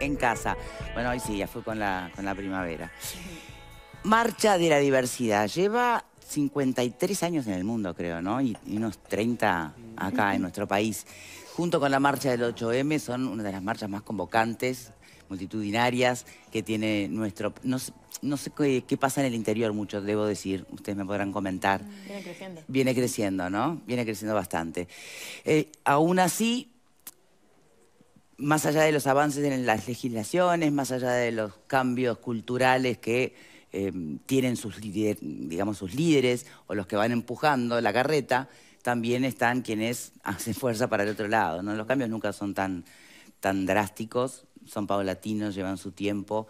en casa. Bueno, hoy sí, ya fue con la, con la primavera. Marcha de la diversidad. Lleva 53 años en el mundo, creo, ¿no? Y, unos 30 acá en nuestro país. Junto con la marcha del 8M, son una de las marchas más convocantes, multitudinarias, que tiene nuestro... No, sé qué, pasa en el interior mucho, debo decir. Ustedes me podrán comentar. Viene creciendo. Viene creciendo, ¿no? Viene creciendo bastante. Eh, aún así, más allá de los avances en las legislaciones, más allá de los cambios culturales que eh, tienen sus, digamos, sus líderes o los que van empujando la carreta, también están quienes hacen fuerza para el otro lado. ¿no? Los cambios nunca son tan, tan drásticos, son paulatinos, llevan su tiempo.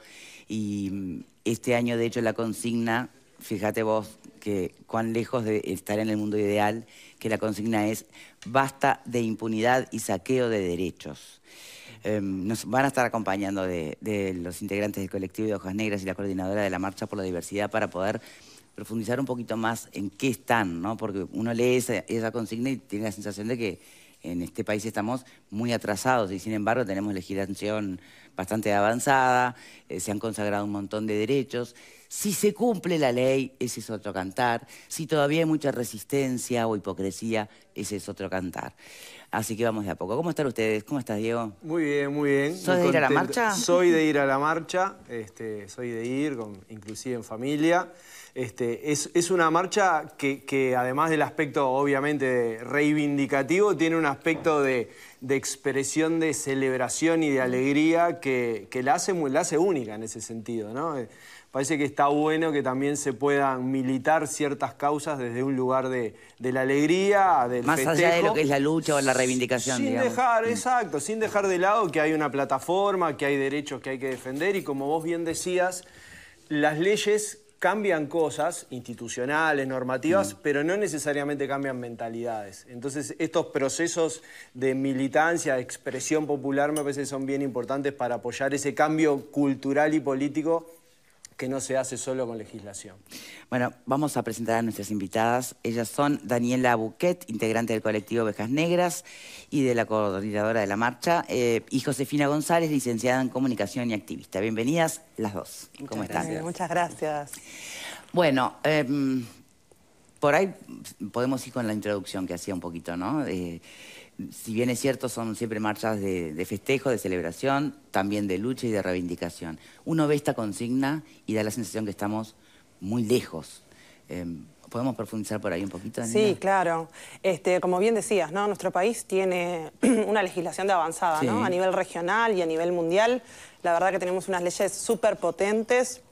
Y mm, este año, de hecho, la consigna, fíjate vos que cuán lejos de estar en el mundo ideal, que la consigna es basta de impunidad y saqueo de derechos. Eh, nos van a estar acompañando de, los integrantes del colectivo de Hojas Negras y la coordinadora de la Marcha por la Diversidad para poder profundizar un poquito más en qué están, ¿no? Porque uno lee esa, consigna y tiene la sensación de que en este país estamos muy atrasados y sin embargo tenemos legislación bastante avanzada, eh, se han consagrado un montón de derechos, si se cumple la ley, ese es otro cantar. Si todavía hay mucha resistencia o hipocresía, ese es otro cantar. Así que vamos de a poco. ¿Cómo están ustedes? ¿Cómo estás, Diego? Muy bien, muy bien. ¿Soy de ir a la marcha? Soy de ir a la marcha, este, soy de ir, inclusive en familia. Este, es, una marcha que, además del aspecto obviamente reivindicativo, tiene un aspecto de, expresión, de celebración y de alegría que, la, hace, la hace única en ese sentido. ¿no? parece que está bueno que también se puedan militar ciertas causas desde un lugar de, la alegría, del Más allá de lo que es la lucha o la reivindicación, Sin dejar, mm. exacto, sin dejar de lado que hay una plataforma, que hay derechos que hay que defender y como vos bien decías, las leyes cambian cosas institucionales, normativas, mm. pero no necesariamente cambian mentalidades. Entonces, estos procesos de militancia, de expresión popular, me parece que son bien importantes para apoyar ese cambio cultural y político que no se hace solo con legislación. Bueno, vamos a presentar a nuestras invitadas. Ellas son Daniela Buquet, integrante del colectivo Ovejas Negras y de la coordinadora de la marcha, eh, y Josefina González, licenciada en comunicación y activista. Bienvenidas las dos. Muchas ¿Cómo están? Gracias. Muchas gracias. Bueno, em, por ahí podemos ir con la introducción que hacía un poquito, ¿no? Eh, si bien es cierto, son siempre marchas de, festejo, de celebración, también de lucha y de reivindicación. Uno ve esta consigna y da la sensación que estamos muy lejos. Em, ¿Podemos profundizar por ahí un poquito? Sí, claro. Este, como bien decías, ¿no? nuestro país tiene una legislación de avanzada ¿no? a nivel regional y a nivel mundial. La verdad que tenemos unas leyes súper potentes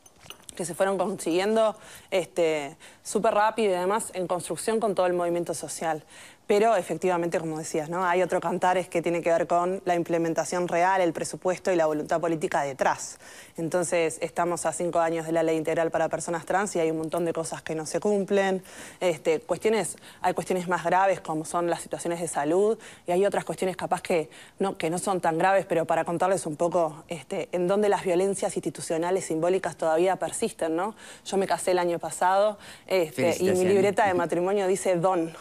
que se fueron consiguiendo súper este, rápido y además en construcción con todo el movimiento social. Pero efectivamente, como decías, ¿no? hay otro es que tiene que ver con la implementación real, el presupuesto y la voluntad política detrás. Entonces, estamos a cinco años de la ley integral para personas trans y hay un montón de cosas que no se cumplen. Este, cuestiones, hay cuestiones más graves como son las situaciones de salud y hay otras cuestiones capaz que no, que no son tan graves, pero para contarles un poco este, en dónde las violencias institucionales simbólicas todavía persisten. ¿no? Yo me casé el año pasado este, y mi libreta de matrimonio dice don.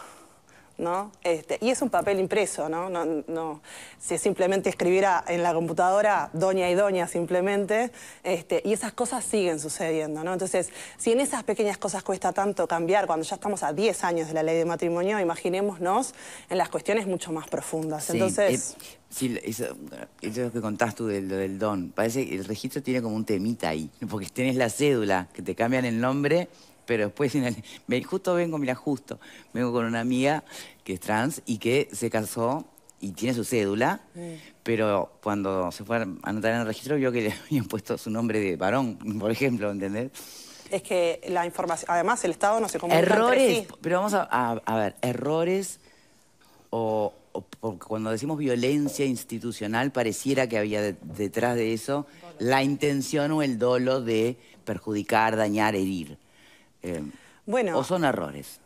Este, y es un papel impreso, ¿no? Si simplemente escribiera en la computadora doña y doña simplemente, este, y esas cosas siguen sucediendo, Entonces, si en esas pequeñas cosas cuesta tanto cambiar, cuando ya estamos a 10 años de la ley de matrimonio, imaginémonos en las cuestiones mucho más profundas. Sí, Entonces... Eh, eso, es lo que contás tú del, del don. Parece que el registro tiene como un temita ahí, porque tenés la cédula, que te cambian el nombre pero después justo vengo, mira, justo, vengo con una amiga que es trans y que se casó y tiene su cédula, pero cuando se fue a anotar en el registro vio que le habían puesto su nombre de varón, por ejemplo, ¿entendés? Es que la información, además el Estado no se comunica Errores, pero vamos a, ver, errores o, cuando decimos violencia institucional pareciera que había detrás de eso la intención o el dolo de perjudicar, dañar, herir. Eh, bueno. ¿O son errores?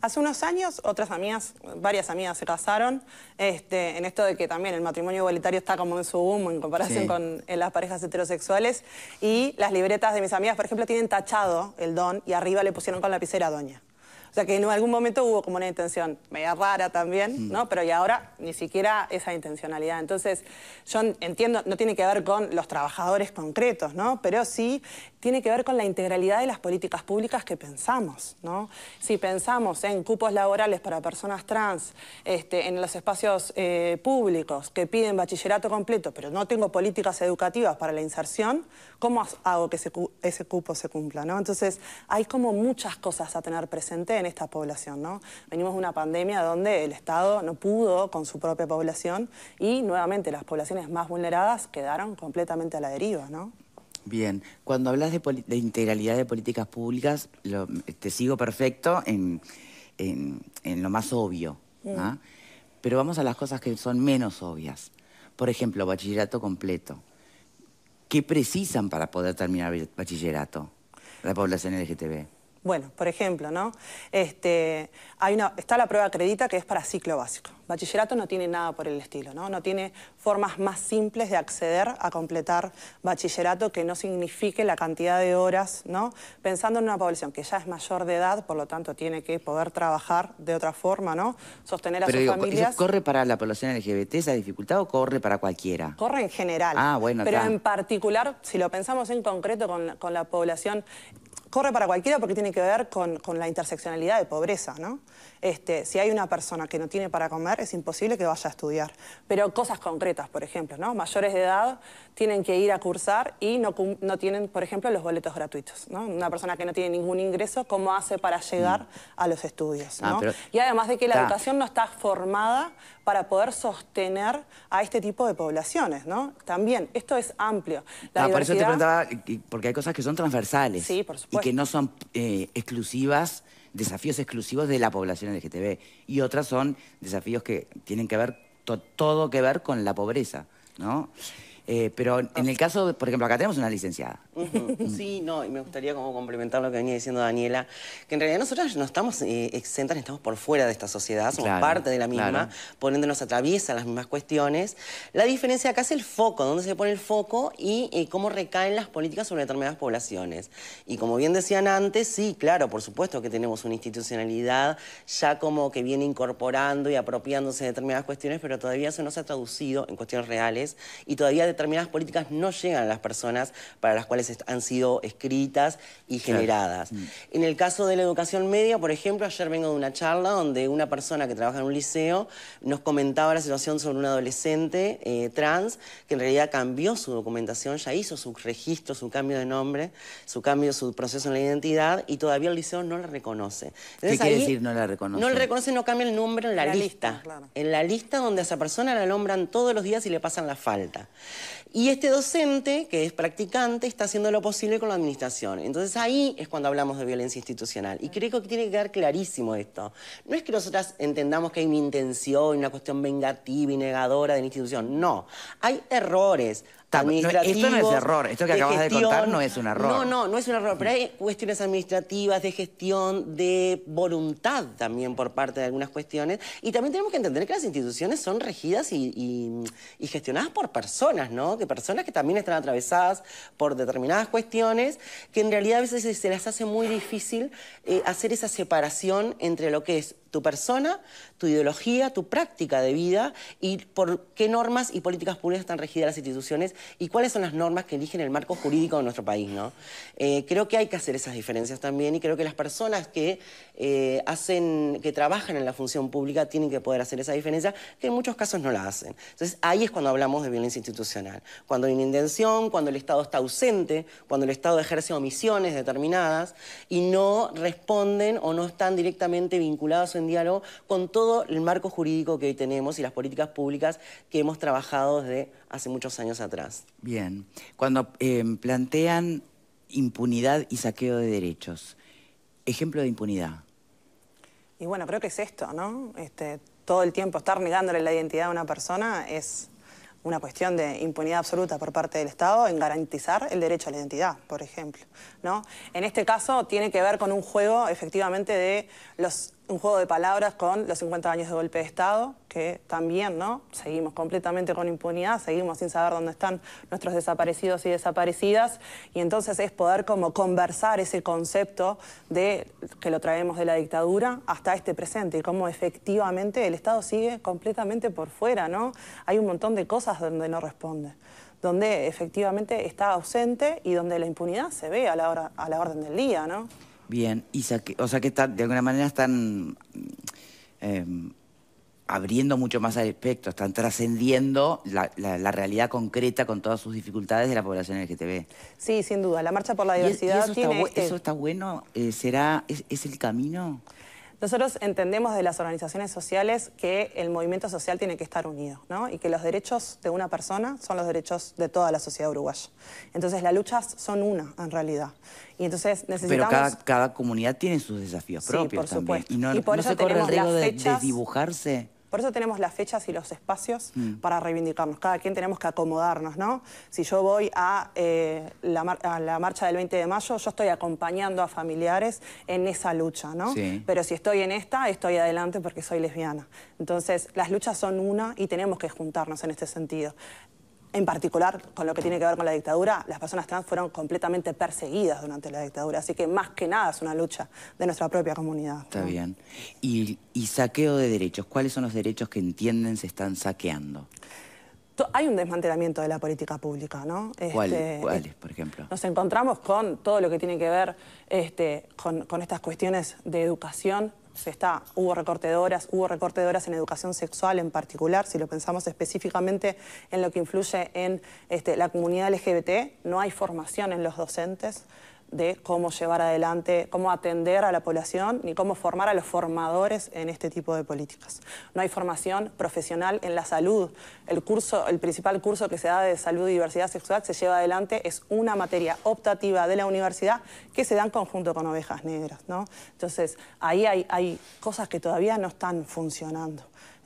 Hace unos años otras amigas, varias amigas se casaron, este, en esto de que también el matrimonio igualitario está como en su boom en comparación con eh, las parejas heterosexuales, y las libretas de mis amigas, por ejemplo, tienen tachado el don y arriba le pusieron con lapicera doña. O sea que en algún momento hubo como una intención media rara también, mm. ¿no? Pero y ahora ni siquiera esa intencionalidad. Entonces, yo entiendo, no tiene que ver con los trabajadores concretos, ¿no? Pero sí tiene que ver con la integralidad de las políticas públicas que pensamos, ¿no? Si pensamos en cupos laborales para personas trans, este, en los espacios eh, públicos que piden bachillerato completo, pero no tengo políticas educativas para la inserción, ¿cómo hago que ese, cupo se cumpla, ¿no? Entonces, hay como muchas cosas a tener presente esta población. ¿no? Venimos de una pandemia donde el Estado no pudo con su propia población y nuevamente las poblaciones más vulneradas quedaron completamente a la deriva. ¿no? Bien, cuando hablas de, integralidad de políticas públicas, te sigo perfecto en, lo más obvio. Mm. Pero vamos a las cosas que son menos obvias. Por ejemplo, bachillerato completo. ¿Qué precisan para poder terminar bachillerato la población LGTB? Bueno, por ejemplo, ¿no? Este, hay está la prueba acredita que es para ciclo básico. Bachillerato no tiene nada por el estilo, ¿no? No tiene formas más simples de acceder a completar bachillerato que no signifique la cantidad de horas, ¿no? Pensando en una población que ya es mayor de edad, por lo tanto tiene que poder trabajar de otra forma, ¿no? Sostener a sus familias. ¿Corre para la población LGBT esa dificultad o corre para cualquiera? Corre en general. Ah, bueno. Pero en particular, si lo pensamos en concreto con, con la población corre para cualquiera porque tiene que ver con, la interseccionalidad de pobreza, ¿no? Este, si hay una persona que no tiene para comer, es imposible que vaya a estudiar. Pero cosas concretas, por ejemplo, ¿no? Mayores de edad tienen que ir a cursar y no, no tienen, por ejemplo, los boletos gratuitos. ¿no? Una persona que no tiene ningún ingreso, ¿cómo hace para llegar a los estudios? Ah, y además de que la educación no está formada para poder sostener a este tipo de poblaciones, ¿no? También, esto es amplio. Ah, por eso te preguntaba, porque hay cosas que son transversales. Sí, Y que no son eh, exclusivas, desafíos exclusivos de la población LGTB. Y otras son desafíos que tienen que ver, todo que ver con la pobreza, ¿no? Eh, pero en el caso, por ejemplo, acá tenemos una licenciada. Sí, no, y me gustaría como complementar lo que venía diciendo Daniela, que en realidad nosotros no estamos eh, exentas, estamos por fuera de esta sociedad, somos parte de la misma, poniéndonos a nos atraviesa las mismas cuestiones. La diferencia acá es el foco, dónde se pone el foco y eh, cómo recaen las políticas sobre determinadas poblaciones. Y como bien decían antes, sí, claro, por supuesto que tenemos una institucionalidad ya como que viene incorporando y apropiándose de determinadas cuestiones, pero todavía eso no se ha traducido en cuestiones reales y todavía determinadas políticas no llegan a las personas para las cuales han sido escritas y generadas. Mm. En el caso de la educación media, por ejemplo, ayer vengo de una charla donde una persona que trabaja en un liceo nos comentaba la situación sobre un adolescente eh, trans que en realidad cambió su documentación, ya hizo su registro, su cambio de nombre, su cambio, su proceso en la identidad y todavía el liceo no la reconoce. ¿Qué quiere decir no la reconoce? No la reconoce, no cambia el nombre en la, lista. En la lista donde a esa persona la nombran todos los días y le pasan la falta. Y este docente, que es practicante, está haciendo lo posible con la administración. Entonces ahí es cuando hablamos de violencia institucional. Y creo que tiene que quedar clarísimo esto. No es que nosotras entendamos que hay una intención, una cuestión vengativa y negadora de la institución. No, hay errores, esto no es error, esto que acabas de contar no es un error. No, no, no es un error, pero hay cuestiones administrativas, de gestión, de voluntad también por parte de algunas cuestiones. Y también tenemos que entender que las instituciones son regidas y, gestionadas por personas, ¿no? Que personas que también están atravesadas por determinadas cuestiones, que en realidad a veces se, les hace muy difícil eh, hacer esa separación entre lo que es tu persona, tu ideología, tu práctica de vida y por qué normas y políticas públicas están regidas las instituciones y cuáles son las normas que eligen el marco jurídico de nuestro país. ¿no? Eh, creo que hay que hacer esas diferencias también y creo que las personas que, eh, hacen, que trabajan en la función pública tienen que poder hacer esa diferencia, que en muchos casos no la hacen. Entonces ahí es cuando hablamos de violencia institucional, cuando hay una intención, cuando el Estado está ausente, cuando el Estado ejerce omisiones determinadas y no responden o no están directamente vinculados diálogo con todo el marco jurídico que hoy tenemos y las políticas públicas que hemos trabajado desde hace muchos años atrás. Bien. Cuando em, plantean impunidad y saqueo de derechos, ejemplo de impunidad. Y bueno, creo que es esto, ¿no? Este, todo el tiempo estar negándole la identidad a una persona es una cuestión de impunidad absoluta por parte del Estado en garantizar el derecho a la identidad, por ejemplo. ¿no? En este caso tiene que ver con un juego efectivamente de los un juego de palabras con los 50 años de golpe de Estado, que también ¿no? seguimos completamente con impunidad, seguimos sin saber dónde están nuestros desaparecidos y desaparecidas, y entonces es poder como conversar ese concepto de que lo traemos de la dictadura hasta este presente, y cómo efectivamente el Estado sigue completamente por fuera, ¿no? Hay un montón de cosas donde no responde donde efectivamente está ausente y donde la impunidad se ve a la, hora, a la orden del día, ¿no? Bien, y o sea que de alguna manera están mm, eh, abriendo mucho más al espectro, están trascendiendo la, realidad concreta con todas sus dificultades de la población LGTB. Sí, sin duda, la Marcha por la Diversidad eso, está, bueno? Eh, ¿Será, es el camino? Nosotros entendemos de las organizaciones sociales que el movimiento social tiene que estar unido ¿no? y que los derechos de una persona son los derechos de toda la sociedad uruguaya. Entonces las luchas son una en realidad. Y entonces necesitamos... Pero cada, comunidad tiene sus desafíos propios por también. Supuesto. Y no, por eso se corre el riesgo de dibujarse... Por eso tenemos las fechas y los espacios mm. para reivindicarnos. Cada quien tenemos que acomodarnos, ¿no? Si yo voy a, eh, la marcha del 20 de mayo, yo estoy acompañando a familiares en esa lucha, ¿no? Pero si estoy en esta, estoy adelante porque soy lesbiana. Entonces, las luchas son una y tenemos que juntarnos en este sentido en particular con lo que tiene que ver con la dictadura, las personas trans fueron completamente perseguidas durante la dictadura. Así que más que nada es una lucha de nuestra propia comunidad. Está bien. Y, saqueo de derechos, ¿cuáles son los derechos que entienden se están saqueando? hay un desmantelamiento de la política pública, ¿no? Este, ¿Cuáles, eh, por ejemplo? Nos encontramos con todo lo que tiene que ver este, con, con, estas cuestiones de educación se está, hubo recorte hubo en educación sexual en particular, si lo pensamos específicamente en lo que influye en este, la comunidad LGBT, no hay formación en los docentes de cómo llevar adelante, cómo atender a la población y cómo formar a los formadores en este tipo de políticas. No hay formación profesional en la salud. El, curso, el principal curso que se da de salud y diversidad sexual se lleva adelante, es una materia optativa de la universidad que se da en conjunto con ovejas negras. Entonces, ahí hay cosas que todavía no están funcionando.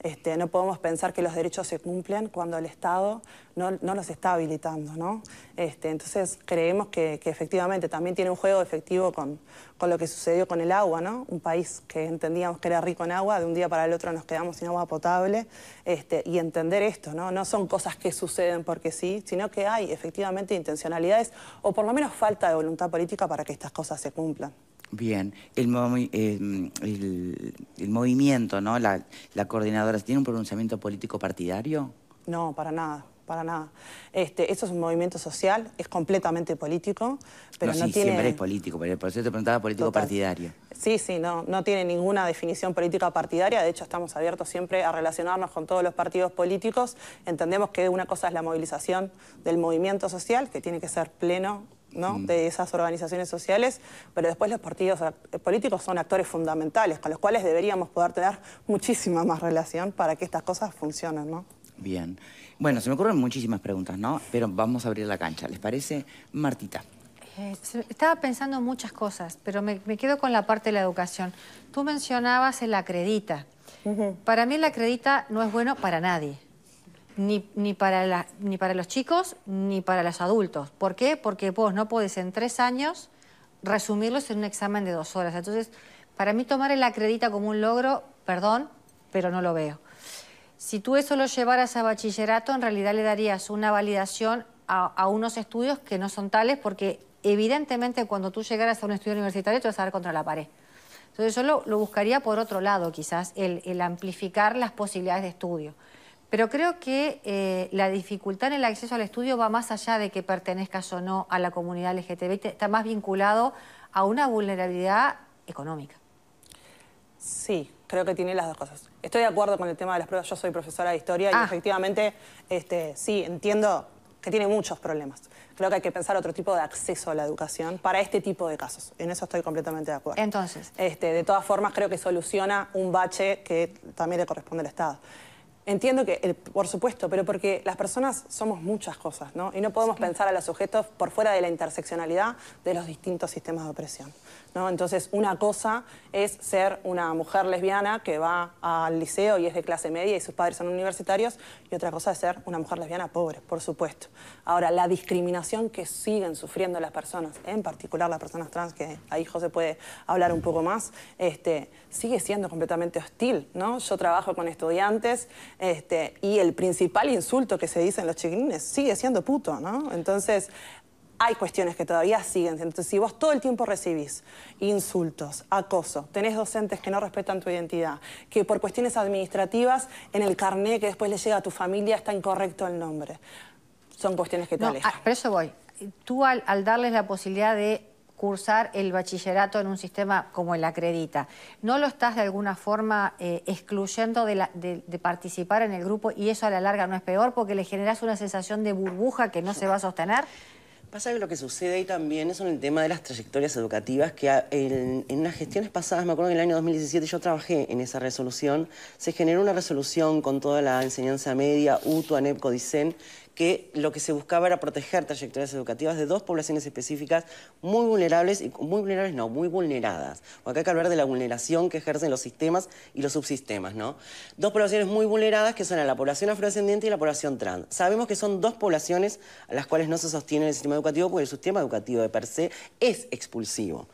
Este, no podemos pensar que los derechos se cumplen cuando el Estado no, los está habilitando. ¿no? Este, entonces creemos que, efectivamente también tiene un juego efectivo con, lo que sucedió con el agua, un país que entendíamos que era rico en agua, de un día para el otro nos quedamos sin agua potable, este, y entender esto, no son cosas que suceden porque sí, sino que hay efectivamente intencionalidades o por lo menos falta de voluntad política para que estas cosas se cumplan. Bien, eh, el, el, movimiento, ¿no? La, coordinadora, ¿tiene un pronunciamiento político partidario? No, para nada, para nada. Este, esto es un movimiento social, es completamente político, pero no, sí, tiene... siempre es político, pero por eso te preguntaba político partidario. Sí, sí, no, no tiene ninguna definición política partidaria, de hecho estamos abiertos siempre a relacionarnos con todos los partidos políticos, entendemos que una cosa es la movilización del movimiento social, que tiene que ser pleno, Mm. de esas organizaciones sociales, pero después los partidos políticos son actores fundamentales, con los cuales deberíamos poder tener muchísima más relación para que estas cosas funcionen. ¿no? Bien. Bueno, se me ocurren muchísimas preguntas, ¿no? Pero vamos a abrir la cancha, ¿les parece? Martita. Eh, estaba pensando muchas cosas, pero me, quedo con la parte de la educación. Tú mencionabas el acredita. Para mí el acredita no es bueno para nadie ni, para los chicos ni para los adultos. ¿Por qué? Porque vos no podés en tres años resumirlos en un examen de dos horas. Entonces, para mí tomar el acredita como un logro, perdón, pero no lo veo. Si tú eso lo llevaras a bachillerato, en realidad le darías una validación a, unos estudios que no son tales porque evidentemente cuando tú llegaras a un estudio universitario te vas a dar contra la pared. Entonces yo lo, buscaría por otro lado quizás, el amplificar las posibilidades de estudio. Pero creo que eh, la dificultad en el acceso al estudio va más allá de que pertenezcas o no a la comunidad LGTB, está más vinculado a una vulnerabilidad económica. Sí, creo que tiene las dos cosas. Estoy de acuerdo con el tema de las pruebas, yo soy profesora de historia y ah. efectivamente este, sí, entiendo que tiene muchos problemas. Creo que hay que pensar otro tipo de acceso a la educación para este tipo de casos. En eso estoy completamente de acuerdo. Entonces. Este, de todas formas, creo que soluciona un bache que también le corresponde al Estado. Entiendo que, eh, por supuesto, pero porque las personas somos muchas cosas, ¿no? Y no podemos pensar a los sujetos por fuera de la interseccionalidad de los distintos sistemas de opresión. Entonces, una cosa es ser una mujer lesbiana que va al liceo y es de clase media y sus padres son universitarios, y otra cosa es ser una mujer lesbiana pobre, por supuesto. Ahora, la discriminación que siguen sufriendo las personas, en particular las personas trans, que ahí José puede hablar un poco más, este, sigue siendo completamente hostil, ¿no? Yo trabajo con estudiantes este, y el principal insulto que se dice en los chiquilines sigue siendo puto, ¿no? Entonces, hay cuestiones que todavía siguen. Entonces, si vos todo el tiempo recibís insultos, acoso, tenés docentes que no respetan tu identidad, que por cuestiones administrativas en el carné que después le llega a tu familia está incorrecto el nombre, son cuestiones que te no, alejan. Ah, pero eso voy. Tú al, darles la posibilidad de cursar el bachillerato en un sistema como el acredita. ¿No lo estás de alguna forma eh, excluyendo de, de, participar en el grupo y eso a la larga no es peor porque le generas una sensación de burbuja que no se va a sostener? Pasa lo que sucede ahí también es en el tema de las trayectorias educativas, que en, las unas gestiones pasadas, me acuerdo que en el año 2017 yo trabajé en esa resolución, se generó una resolución con toda la enseñanza media, UTO, ANEP, CODICEN, que lo que se buscaba era proteger trayectorias educativas de dos poblaciones específicas muy vulnerables, y muy vulnerables no, muy vulneradas. acá hay que hablar de la vulneración que ejercen los sistemas y los subsistemas, ¿no? Dos poblaciones muy vulneradas que son la población afrodescendiente y la población trans. Sabemos que son dos poblaciones a las cuales no se sostiene el sistema educativo porque el sistema educativo de per se es expulsivo.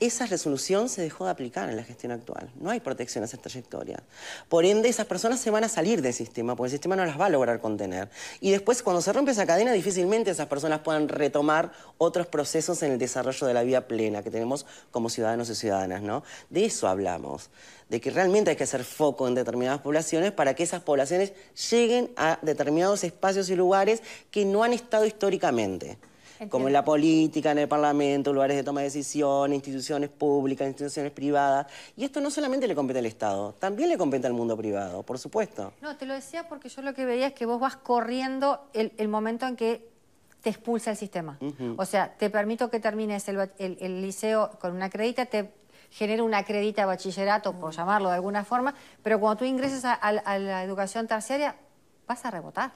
Esa resolución se dejó de aplicar en la gestión actual. No hay protección a esas trayectorias. Por ende, esas personas se van a salir del sistema porque el sistema no las va a lograr contener. Y después cuando se rompe esa cadena, difícilmente esas personas puedan retomar otros procesos en el desarrollo de la vida plena que tenemos como ciudadanos y ciudadanas, De eso hablamos, de que realmente hay que hacer foco en determinadas poblaciones para que esas poblaciones lleguen a determinados espacios y lugares que no han estado históricamente como en la política, en el Parlamento, lugares de toma de decisiones, instituciones públicas, instituciones privadas. Y esto no solamente le compete al Estado, también le compete al mundo privado, por supuesto. No, te lo decía porque yo lo que veía es que vos vas corriendo el, momento en que te expulsa el sistema. O sea, te permito que termines el, liceo con una crédita, te genera una crédita de bachillerato, por mm. llamarlo de alguna forma, pero cuando tú ingresas a la educación terciaria, vas a rebotar.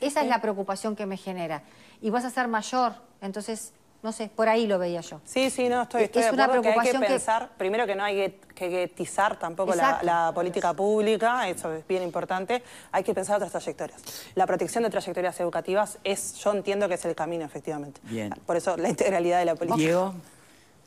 Esa es la preocupación que me genera. Y vas a ser mayor, entonces no sé, por ahí lo veía yo. Sí, sí, no, estoy, es de una preocupación que hay que pensar, primero que no hay que, guetizar tampoco la, política pública, eso es bien importante, hay que pensar otras trayectorias. La protección de trayectorias educativas es, yo entiendo que es el camino, efectivamente. Por eso la integralidad de la política. Diego.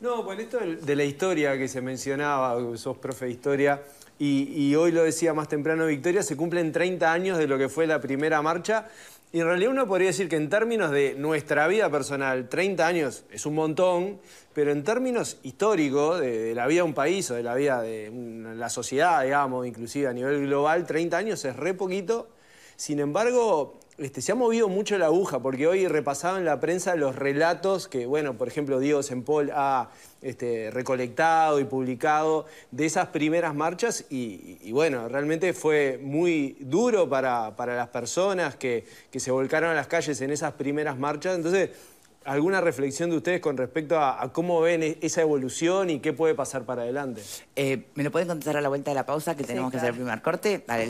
No, bueno, esto de la historia que se mencionaba, sos profe de historia, y, hoy lo decía más temprano Victoria, se cumplen 30 años de lo que fue la primera marcha. Y en realidad uno podría decir que en términos de nuestra vida personal, 30 años es un montón, pero en términos históricos, de, de la vida de un país o de la vida de la sociedad, digamos, inclusive a nivel global, 30 años es re poquito. Sin embargo, este, se ha movido mucho la aguja, porque hoy repasaba en la prensa los relatos que, bueno, por ejemplo, Diego Sempol ha este, recolectado y publicado de esas primeras marchas y, bueno, realmente fue muy duro para, para las personas que, se volcaron a las calles en esas primeras marchas. Entonces, ¿alguna reflexión de ustedes con respecto a, cómo ven e, esa evolución y qué puede pasar para adelante? Eh, ¿Me lo pueden contestar a la vuelta de la pausa que tenemos que hacer el primer corte?